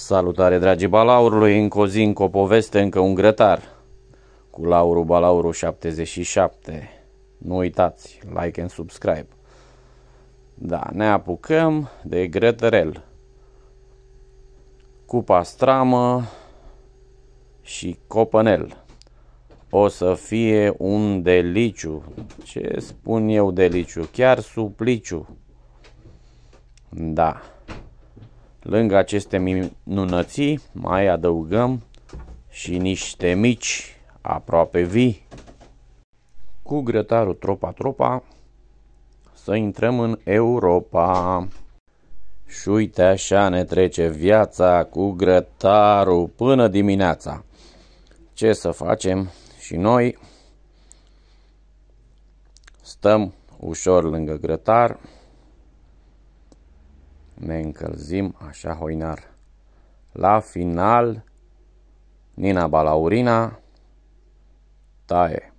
Salutare dragi balaurului, încă o zi, încă o poveste, încă un grătar cu Lauru Balauru 77. Nu uitați, like and subscribe. Da, ne apucăm de grătărel cu pastramă și copănel. O să fie un deliciu. Ce spun eu deliciu? Chiar supliciu. Da. Lângă aceste minunății mai adăugăm și niște mici, aproape vii. Cu grătarul tropa-tropa să intrăm în Europa. Și uite așa ne trece viața cu grătarul până dimineața. Ce să facem? Și noi stăm ușor lângă grătar, ne încălzim așa hoinar. La final, Nina Balaurina taie.